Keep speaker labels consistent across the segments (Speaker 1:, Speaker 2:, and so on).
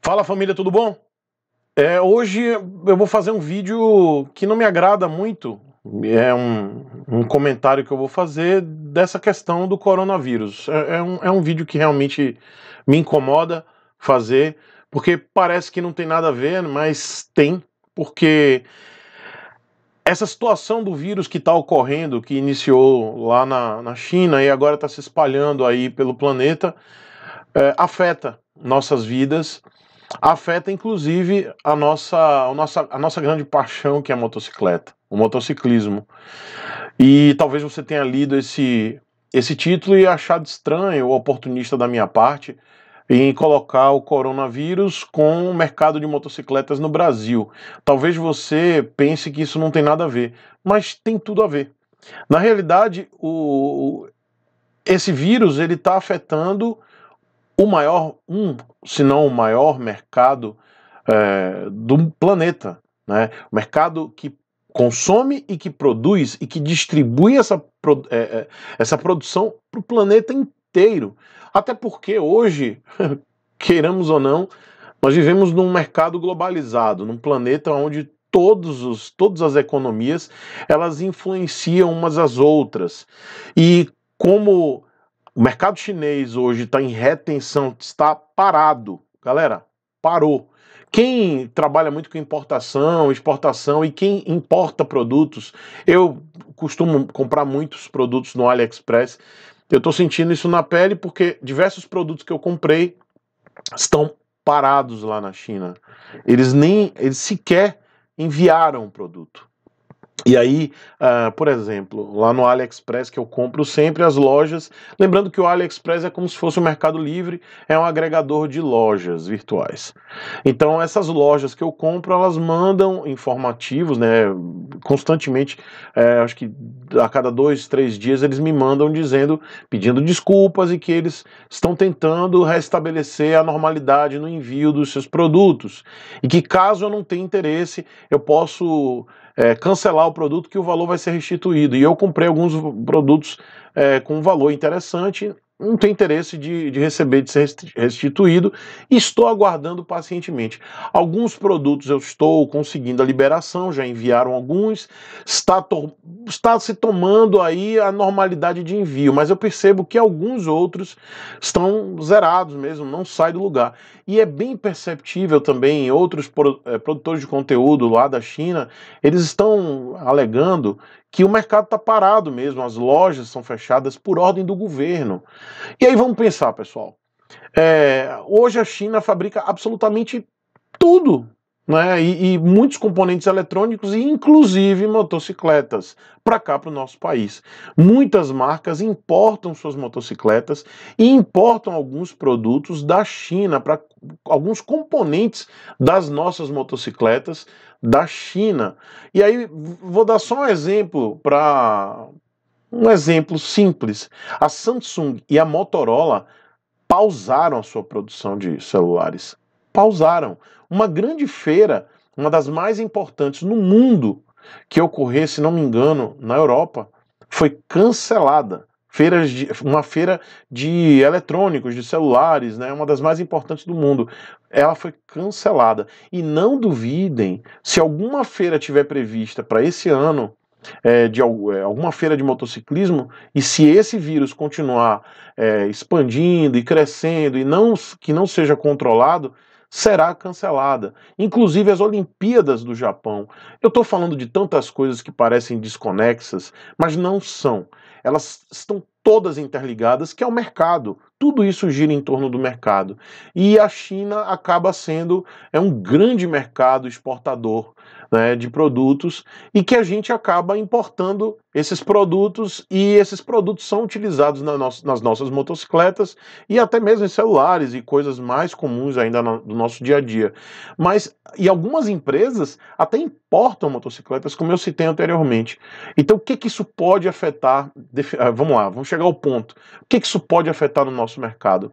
Speaker 1: Fala família, tudo bom? É, hoje eu vou fazer um vídeo que não me agrada muito. É um, um comentário que eu vou fazer dessa questão do coronavírus. É, é, um, é um vídeo que realmente me incomoda fazer, porque parece que não tem nada a ver, mas tem, porque essa situação do vírus que está ocorrendo, que iniciou lá na, na China e agora está se espalhando aí pelo planeta, é, afeta nossas vidas afeta inclusive a nossa, a nossa, a nossa grande paixão que é a motocicleta, o motociclismo. E talvez você tenha lido esse, esse título e achado estranho ou oportunista da minha parte em colocar o coronavírus com o mercado de motocicletas no Brasil. Talvez você pense que isso não tem nada a ver, mas tem tudo a ver. Na realidade, o, esse vírus ele está afetando o maior, um, se não o maior mercado é, do planeta. Né? O mercado que consome e que produz e que distribui essa, é, é, essa produção para o planeta inteiro. Até porque hoje, queiramos ou não, nós vivemos num mercado globalizado, num planeta onde todos os, todas as economias elas influenciam umas às outras. E como o mercado chinês hoje está em retenção, está parado. Galera, parou. Quem trabalha muito com importação, exportação e quem importa produtos, eu costumo comprar muitos produtos no AliExpress. Eu estou sentindo isso na pele porque diversos produtos que eu comprei estão parados lá na China. Eles nem eles sequer enviaram o produto. E aí, uh, por exemplo, lá no AliExpress que eu compro sempre as lojas, lembrando que o AliExpress é como se fosse o um Mercado Livre, é um agregador de lojas virtuais. Então, essas lojas que eu compro, elas mandam informativos, né? Constantemente, é, acho que a cada dois, três dias eles me mandam dizendo, pedindo desculpas e que eles estão tentando restabelecer a normalidade no envio dos seus produtos e que caso eu não tenha interesse, eu posso é, cancelar o produto que o valor vai ser restituído. E eu comprei alguns produtos é, com um valor interessante não tem interesse de, de receber, de ser restituído, e estou aguardando pacientemente. Alguns produtos eu estou conseguindo a liberação, já enviaram alguns, está, to está se tomando aí a normalidade de envio, mas eu percebo que alguns outros estão zerados mesmo, não sai do lugar. E é bem perceptível também outros eh, produtores de conteúdo lá da China, eles estão alegando que o mercado está parado mesmo, as lojas são fechadas por ordem do governo. E aí vamos pensar, pessoal. É, hoje a China fabrica absolutamente tudo né, e, e, muitos componentes eletrônicos, e inclusive motocicletas, para cá, para o nosso país. Muitas marcas importam suas motocicletas e importam alguns produtos da China, para alguns componentes das nossas motocicletas da China. E aí vou dar só um exemplo para. Um exemplo simples. A Samsung e a Motorola pausaram a sua produção de celulares pausaram. Uma grande feira, uma das mais importantes no mundo, que ocorresse se não me engano, na Europa, foi cancelada. Feiras de, uma feira de eletrônicos, de celulares, né, uma das mais importantes do mundo. Ela foi cancelada. E não duvidem, se alguma feira tiver prevista para esse ano, é, de é, alguma feira de motociclismo, e se esse vírus continuar é, expandindo e crescendo e não, que não seja controlado, será cancelada, inclusive as Olimpíadas do Japão. Eu estou falando de tantas coisas que parecem desconexas, mas não são. Elas estão todas interligadas, que é o mercado, tudo isso gira em torno do mercado. E a China acaba sendo é um grande mercado exportador né, de produtos e que a gente acaba importando esses produtos e esses produtos são utilizados na nas nossas motocicletas e até mesmo em celulares e coisas mais comuns ainda no, do nosso dia a dia. Mas e algumas empresas até importam motocicletas, como eu citei anteriormente. Então o que, que isso pode afetar? Ah, vamos lá, vamos chegar ao ponto. O que, que isso pode afetar no nosso nosso mercado.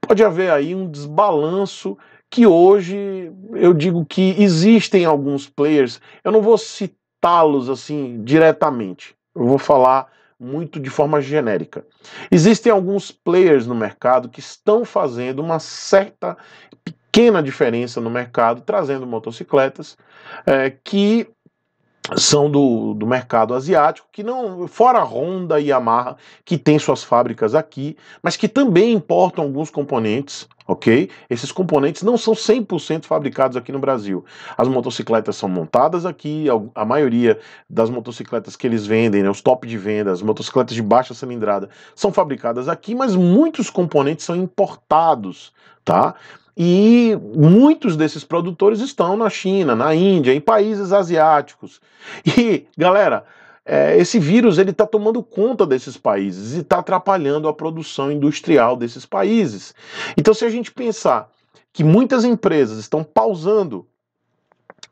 Speaker 1: Pode haver aí um desbalanço que hoje eu digo que existem alguns players, eu não vou citá-los assim diretamente, eu vou falar muito de forma genérica. Existem alguns players no mercado que estão fazendo uma certa pequena diferença no mercado, trazendo motocicletas é, que são do, do mercado asiático, que não, fora Honda e Yamaha, que tem suas fábricas aqui, mas que também importam alguns componentes, ok? Esses componentes não são 100% fabricados aqui no Brasil. As motocicletas são montadas aqui, a, maioria das motocicletas que eles vendem, né, os top de venda, as motocicletas de baixa cilindrada, são fabricadas aqui, mas muitos componentes são importados, tá? E muitos desses produtores estão na China, na Índia, em países asiáticos. E, galera, é, esse vírus ele está tomando conta desses países e está atrapalhando a produção industrial desses países. Então, se a gente pensar que muitas empresas estão pausando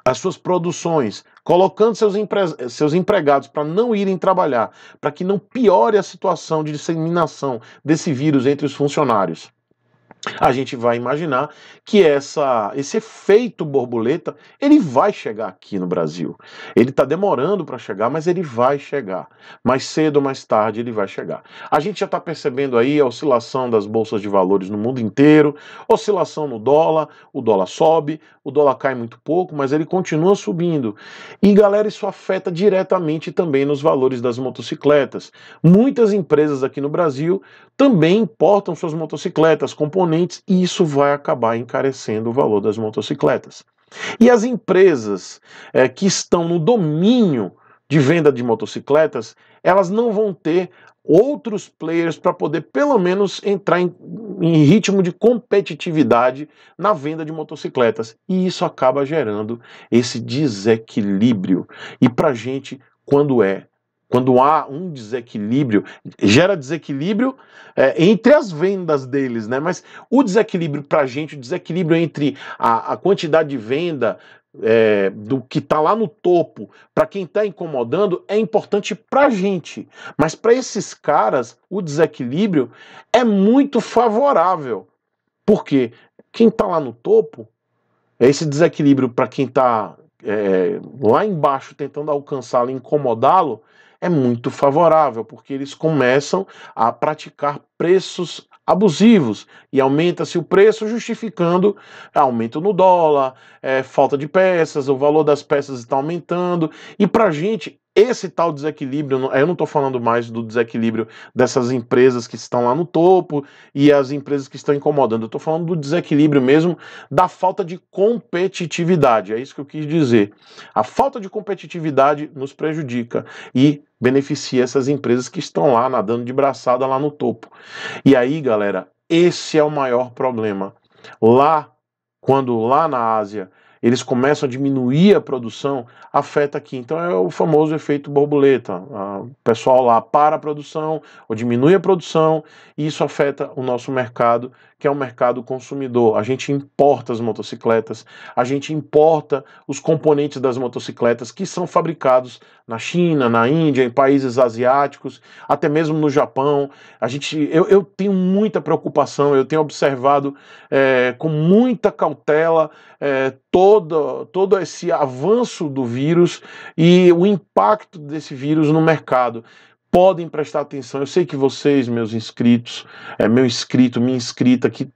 Speaker 1: as suas produções, colocando seus, empre... seus empregados para não irem trabalhar, para que não piore a situação de disseminação desse vírus entre os funcionários a gente vai imaginar que essa, esse efeito borboleta ele vai chegar aqui no Brasil. Ele está demorando para chegar, mas ele vai chegar. Mais cedo ou mais tarde ele vai chegar. A gente já está percebendo aí a oscilação das bolsas de valores no mundo inteiro, oscilação no dólar, o dólar sobe, o dólar cai muito pouco, mas ele continua subindo. E galera, isso afeta diretamente também nos valores das motocicletas. Muitas empresas aqui no Brasil também importam suas motocicletas, componentes, e isso vai acabar encarecendo o valor das motocicletas. E as empresas é, que estão no domínio de venda de motocicletas, elas não vão ter outros players para poder pelo menos entrar em, em, ritmo de competitividade na venda de motocicletas. E isso acaba gerando esse desequilíbrio. E para gente, quando é quando há um desequilíbrio, gera desequilíbrio é, entre as vendas deles, né? Mas o desequilíbrio para a gente, o desequilíbrio entre a, a quantidade de venda é, do que está lá no topo para quem está incomodando é importante para a gente, mas para esses caras o desequilíbrio é muito favorável, porque quem está lá no topo, é esse desequilíbrio para quem está é, lá embaixo tentando alcançá-lo, incomodá-lo, é muito favorável, porque eles começam a praticar preços abusivos e aumenta-se o preço justificando aumento no dólar, é, falta de peças, o valor das peças está aumentando e para a gente esse tal desequilíbrio, eu não estou falando mais do desequilíbrio dessas empresas que estão lá no topo e as empresas que estão incomodando, eu estou falando do desequilíbrio mesmo da falta de competitividade, é isso que eu quis dizer. A falta de competitividade nos prejudica e beneficia essas empresas que estão lá nadando de braçada lá no topo. E aí, galera, esse é o maior problema. Lá, quando lá na Ásia eles começam a diminuir a produção, afeta aqui. Então é o famoso efeito borboleta. O pessoal lá para a produção ou diminui a produção, e isso afeta o nosso mercado, que é um mercado consumidor. A gente importa as motocicletas, a gente importa os componentes das motocicletas que são fabricados na China, na Índia, em países asiáticos, até mesmo no Japão. A gente, eu, eu tenho muita preocupação, eu tenho observado é, com muita cautela é, todo, todo esse avanço do vírus e o impacto desse vírus no mercado. Podem prestar atenção. Eu sei que vocês, meus inscritos, é, meu inscrito, minha inscrita, que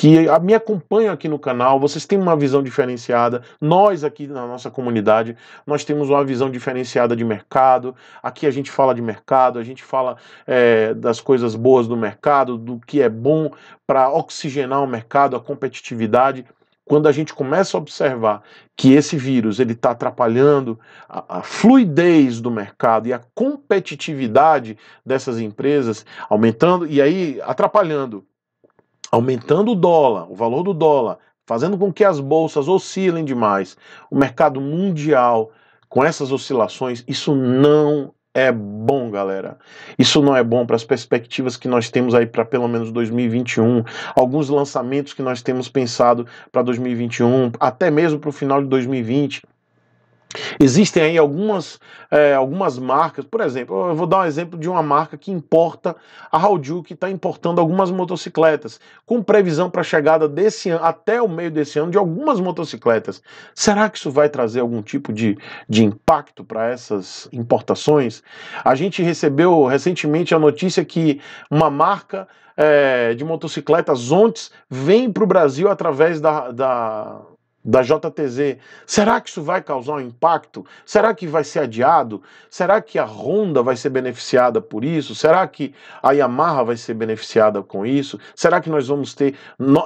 Speaker 1: que me acompanham aqui no canal, vocês têm uma visão diferenciada. Nós aqui na nossa comunidade, nós temos uma visão diferenciada de mercado. Aqui a gente fala de mercado, a gente fala é, das coisas boas do mercado, do que é bom para oxigenar o mercado, a competitividade quando a gente começa a observar que esse vírus ele está atrapalhando a, a, fluidez do mercado e a competitividade dessas empresas, aumentando e aí atrapalhando, aumentando o dólar, o valor do dólar, fazendo com que as bolsas oscilem demais, o mercado mundial com essas oscilações, isso não é bom, galera. Isso não é bom para as perspectivas que nós temos aí para pelo menos 2021, alguns lançamentos que nós temos pensado para 2021, até mesmo para o final de 2020. Existem aí algumas, é, algumas marcas, por exemplo, eu vou dar um exemplo de uma marca que importa, a Haldju, que está importando algumas motocicletas, com previsão para a chegada desse ano, até o meio desse ano, de algumas motocicletas. Será que isso vai trazer algum tipo de, de impacto para essas importações? A gente recebeu recentemente a notícia que uma marca é, de motocicletas Zontes vem para o Brasil através da, da da JTZ. Será que isso vai causar um impacto? Será que vai ser adiado? Será que a Honda vai ser beneficiada por isso? Será que a Yamaha vai ser beneficiada com isso? Será que nós vamos ter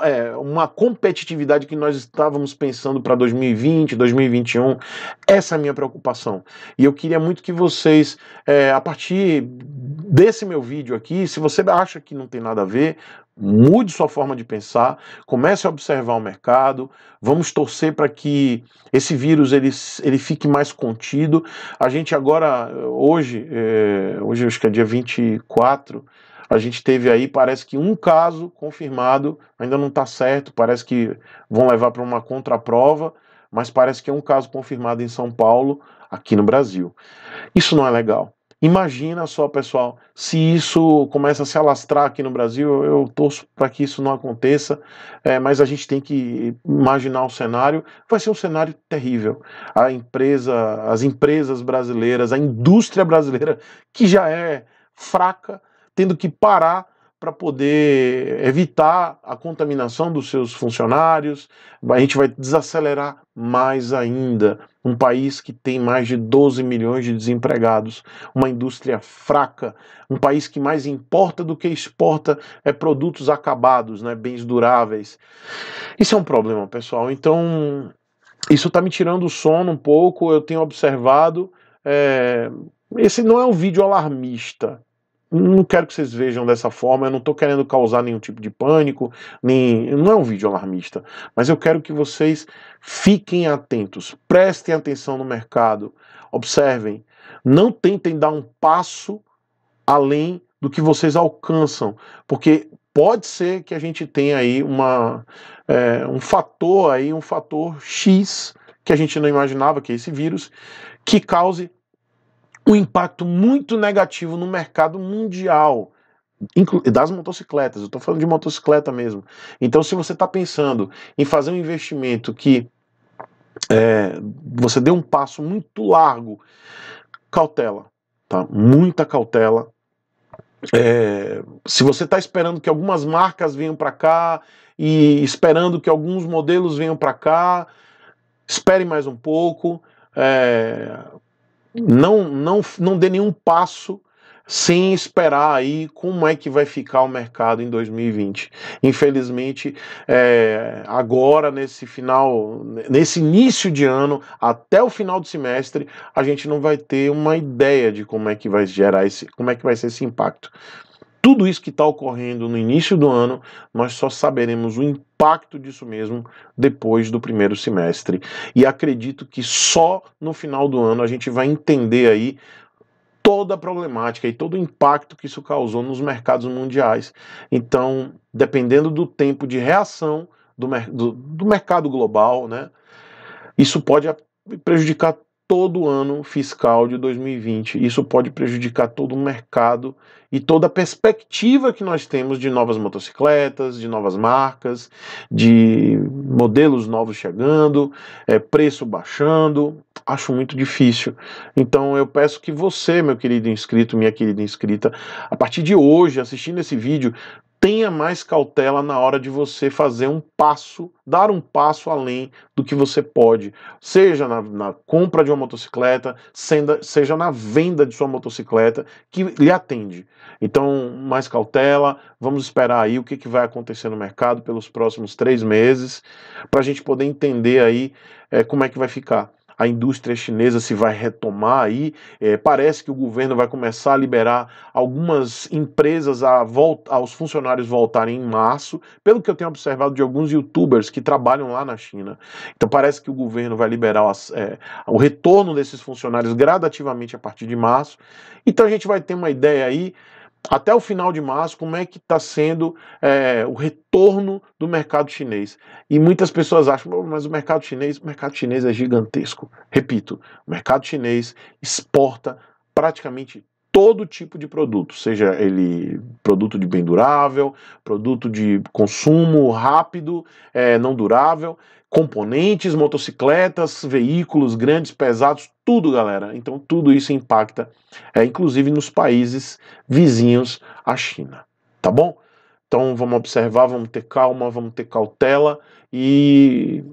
Speaker 1: é, uma competitividade que nós estávamos pensando para 2020, 2021? Essa é a minha preocupação. E eu queria muito que vocês, é, a partir desse meu vídeo aqui, se você acha que não tem nada a ver, Mude sua forma de pensar, comece a observar o mercado. Vamos torcer para que esse vírus ele, ele fique mais contido. A gente agora, hoje, é, hoje acho que é dia 24, a gente teve aí, parece que um caso confirmado, ainda não está certo, parece que vão levar para uma contraprova, mas parece que é um caso confirmado em São Paulo, aqui no Brasil. Isso não é legal. Imagina só, pessoal, se isso começa a se alastrar aqui no Brasil, eu torço para que isso não aconteça, é, mas a gente tem que imaginar o um cenário. Vai ser um cenário terrível. A empresa, as empresas brasileiras, a indústria brasileira, que já é fraca, tendo que parar para poder evitar a contaminação dos seus funcionários. A gente vai desacelerar mais ainda um país que tem mais de 12 milhões de desempregados, uma indústria fraca, um país que mais importa do que exporta é produtos acabados, né, bens duráveis. Isso é um problema, pessoal. Então, isso está me tirando o sono um pouco. Eu tenho observado. É... Esse não é um vídeo alarmista, não quero que vocês vejam dessa forma, eu não estou querendo causar nenhum tipo de pânico, nem não é um vídeo alarmista, mas eu quero que vocês fiquem atentos, prestem atenção no mercado, observem, não tentem dar um passo além do que vocês alcançam, porque pode ser que a gente tenha aí uma, é, um fator aí, um fator X que a gente não imaginava que é esse vírus, que cause um impacto muito negativo no mercado mundial das motocicletas. Eu estou falando de motocicleta mesmo. Então, se você está pensando em fazer um investimento que é, você deu um passo muito largo, cautela, tá? Muita cautela. É, se você está esperando que algumas marcas venham para cá e esperando que alguns modelos venham para cá, espere mais um pouco. É, não, não, não dê nenhum passo sem esperar aí como é que vai ficar o mercado em 2020. Infelizmente, é, agora nesse final, nesse início de ano, até o final do semestre, a gente não vai ter uma ideia de como é que vai gerar esse, como é que vai ser esse impacto tudo isso que está ocorrendo no início do ano, nós só saberemos o impacto disso mesmo depois do primeiro semestre. E acredito que só no final do ano a gente vai entender aí toda a problemática e todo o impacto que isso causou nos mercados mundiais. Então, dependendo do tempo de reação do, do, do mercado global, né, isso pode prejudicar todo o ano fiscal de 2020. Isso pode prejudicar todo o mercado e toda a perspectiva que nós temos de novas motocicletas, de novas marcas, de modelos novos chegando, é, preço baixando. Acho muito difícil. Então eu peço que você, meu querido inscrito, minha querida inscrita, a partir de hoje, assistindo esse vídeo, tenha mais cautela na hora de você fazer um passo, dar um passo além do que você pode, seja na, na compra de uma motocicleta, senda, seja na venda de sua motocicleta, que lhe atende. Então, mais cautela, vamos esperar aí o que, que vai acontecer no mercado pelos próximos três meses, para a gente poder entender aí é, como é que vai ficar a indústria chinesa se vai retomar aí. É, parece que o governo vai começar a liberar algumas empresas a volta, aos funcionários voltarem em março, pelo que eu tenho observado de alguns youtubers que trabalham lá na China. Então parece que o governo vai liberar as, é, o retorno desses funcionários gradativamente a partir de março. Então a gente vai ter uma ideia aí até o final de março, como é que está sendo é, o retorno do mercado chinês. E muitas pessoas acham, mas o mercado chinês, o mercado chinês é gigantesco. Repito, o mercado chinês exporta praticamente todo tipo de produto, seja ele produto de bem durável, produto de consumo rápido, é, não durável, componentes, motocicletas, veículos grandes, pesados, tudo, galera. Então, tudo isso impacta, é, inclusive nos países vizinhos à China, tá bom? Então, vamos observar, vamos ter calma, vamos ter cautela e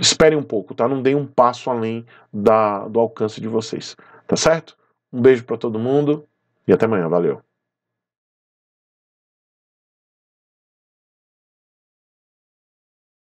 Speaker 1: espere um pouco, tá? Não deem um passo além da, do alcance de vocês, tá certo? Um beijo para todo mundo e até amanhã. Valeu.